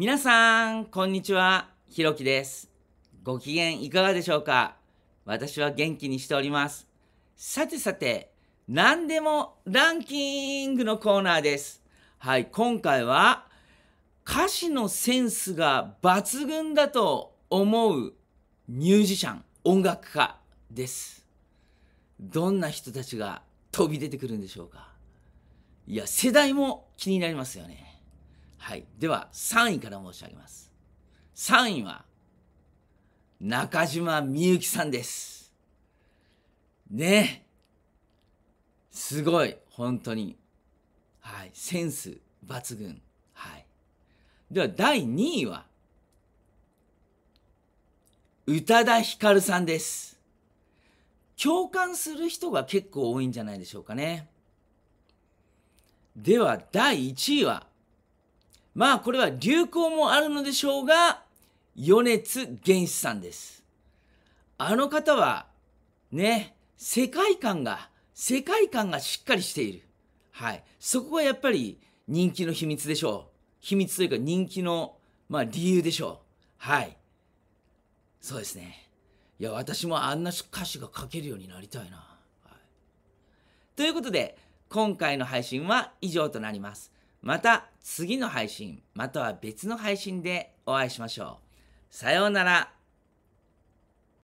皆さん、こんにちは。ひろきです。ご機嫌いかがでしょうか私は元気にしております。さてさて、何でもランキングのコーナーです。はい、今回は歌詞のセンスが抜群だと思うミュージシャン、音楽家です。どんな人たちが飛び出てくるんでしょうかいや、世代も気になりますよね。はい。では、3位から申し上げます。3位は、中島みゆきさんです。ね。すごい、本当に。はい。センス抜群。はい。では、第2位は、宇多田ヒカルさんです。共感する人が結構多いんじゃないでしょうかね。では、第1位は、まあこれは流行もあるのでしょうが、余熱原師さんです。あの方は、ね、世界観が、世界観がしっかりしている。はい。そこがやっぱり人気の秘密でしょう。秘密というか人気の、まあ理由でしょう。はい。そうですね。いや、私もあんな歌詞が書けるようになりたいな。はい、ということで、今回の配信は以上となります。また次の配信または別の配信でお会いしましょう。さようなら。